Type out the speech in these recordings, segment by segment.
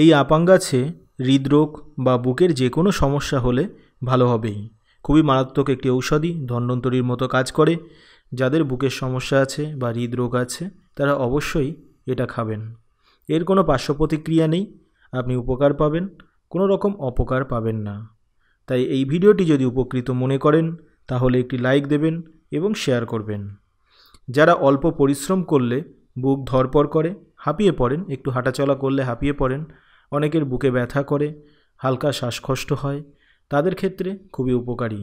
এই আপাং গাছে হৃদরোগ বা বুকের যে কোনো সমস্যা হলে ভালো হবেই খুবই মারাত্মক একটি ঔষধি ধন্বন্তরীর মতো কাজ করে যাদের বুকের সমস্যা আছে বা হৃদরোগ আছে তারা অবশ্যই এটা খাবেন এর কোনো পার্শ্ব প্রতিক্রিয়া নেই আপনি উপকার পাবেন কোনো রকম অপকার পাবেন না তাই এই ভিডিওটি যদি উপকৃত মনে করেন তাহলে একটি লাইক দেবেন এবং শেয়ার করবেন যারা অল্প পরিশ্রম করলে বুক ধরপর করে হাঁপিয়ে পড়েন একটু হাঁটাচলা করলে হাঁপিয়ে পড়েন অনেকের বুকে ব্যথা করে হালকা শ্বাসকষ্ট হয় তাদের ক্ষেত্রে খুবই উপকারী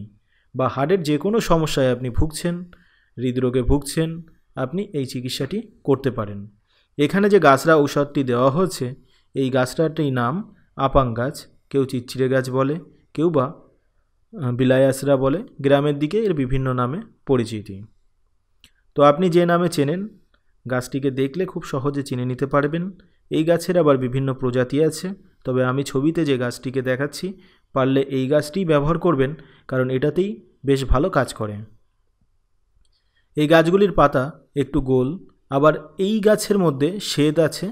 বা হার্টের যে কোনো সমস্যায় আপনি ভুগছেন হৃদরোগে ভুগছেন আপনি এই চিকিৎসাটি করতে পারেন এখানে যে গাছরা ঔষধটি দেওয়া হয়েছে এই গাছটারটি নাম আপাং গাছ কেউ চিচ্চিরে গাছ বলে কেউ বা বিলায়াসরা বলে গ্রামের দিকে এর বিভিন্ন নামে পরিচিতি তো আপনি যে নামে চেনেন গাছটিকে দেখলে খুব সহজে চিনে নিতে পারবেন এই গাছের আবার বিভিন্ন প্রজাতি আছে তবে আমি ছবিতে যে গাছটিকে দেখাচ্ছি পারলে এই গাছটি ব্যবহার করবেন কারণ এটাতেই বেশ ভালো কাজ করে এই গাছগুলির পাতা একটু গোল আবার এই গাছের মধ্যে শ্বেত আছে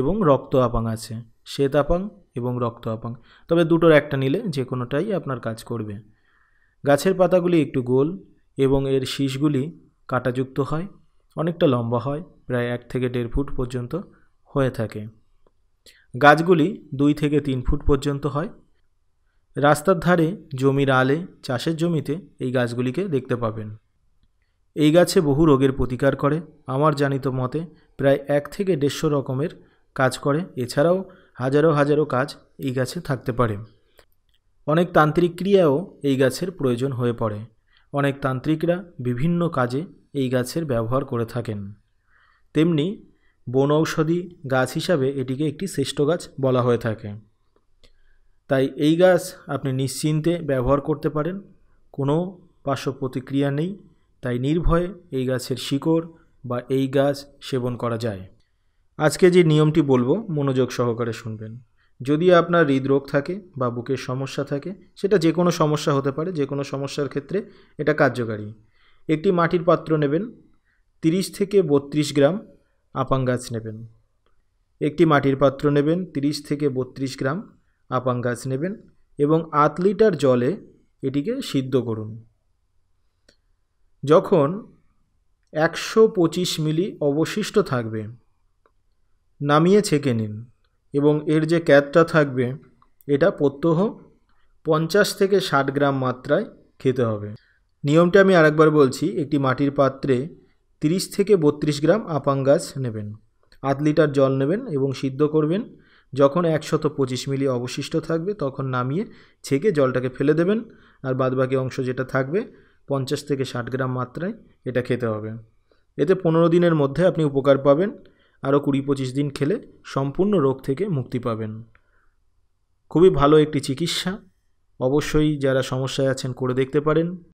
এবং রক্ত আপাং আছে শ্বেত আপাং এবং রক্ত আপাং তবে দুটোর একটা নিলে যে কোনোটাই আপনার কাজ করবে গাছের পাতাগুলি একটু গোল এবং এর শীষগুলি কাটাযুক্ত হয় অনেকটা লম্বা হয় প্রায় এক থেকে দেড় ফুট পর্যন্ত হয়ে থাকে গাছগুলি দুই থেকে তিন ফুট পর্যন্ত হয় রাস্তার ধারে জমির আলে চাষের জমিতে এই গাছগুলিকে দেখতে পাবেন এই গাছে বহু রোগের প্রতিকার করে আমার জানিত মতে প্রায় এক থেকে দেড়শো রকমের কাজ করে এছাড়াও হাজারো হাজারো কাজ এই গাছে থাকতে পারে অনেক তান্ত্রিক ক্রিয়াও এই গাছের প্রয়োজন হয়ে পড়ে অনেক তান্ত্রিকরা বিভিন্ন কাজে এই গাছের ব্যবহার করে থাকেন তেমনি বনৌষধি গাছ হিসাবে এটিকে একটি শ্রেষ্ঠ গাছ বলা হয়ে থাকে তাই এই গাছ আপনি নিশ্চিন্তে ব্যবহার করতে পারেন কোনো পার্শ্ব প্রতিক্রিয়া নেই তাই নির্ভয়ে এই গাছের শিকড় বা এই গাছ সেবন করা যায় আজকে যে নিয়মটি বলবো মনোযোগ সহকারে শুনবেন যদি আপনার হৃদরোগ থাকে বা বুকের সমস্যা থাকে সেটা যে কোনো সমস্যা হতে পারে যে কোনো সমস্যার ক্ষেত্রে এটা কার্যকারী একটি মাটির পাত্র নেবেন 30 থেকে বত্রিশ গ্রাম আপাং গাছ নেবেন একটি মাটির পাত্র নেবেন 30 থেকে বত্রিশ গ্রাম আপাং গাছ নেবেন এবং আধ লিটার জলে এটিকে সিদ্ধ করুন যখন একশো পঁচিশ মিলি অবশিষ্ট থাকবে নামিয়ে ছেঁকে নিন এবং এর যে ক্যাতটা থাকবে এটা প্রত্যহ পঞ্চাশ থেকে ষাট গ্রাম মাত্রায় খেতে হবে নিয়মটা আমি আরেকবার বলছি একটি মাটির পাত্রে তিরিশ থেকে বত্রিশ গ্রাম আপাং গাছ নেবেন আধ লিটার জল নেবেন এবং সিদ্ধ করবেন যখন একশত পঁচিশ মিলি অবশিষ্ট থাকবে তখন নামিয়ে ছেঁকে জলটাকে ফেলে দেবেন আর বাদবাকি অংশ যেটা থাকবে পঞ্চাশ থেকে ষাট গ্রাম মাত্রায় এটা খেতে হবে এতে পনেরো দিনের মধ্যে আপনি উপকার পাবেন আরও কুড়ি পঁচিশ দিন খেলে সম্পূর্ণ রোগ থেকে মুক্তি পাবেন খুবই ভালো একটি চিকিৎসা অবশ্যই যারা সমস্যায় আছেন করে দেখতে পারেন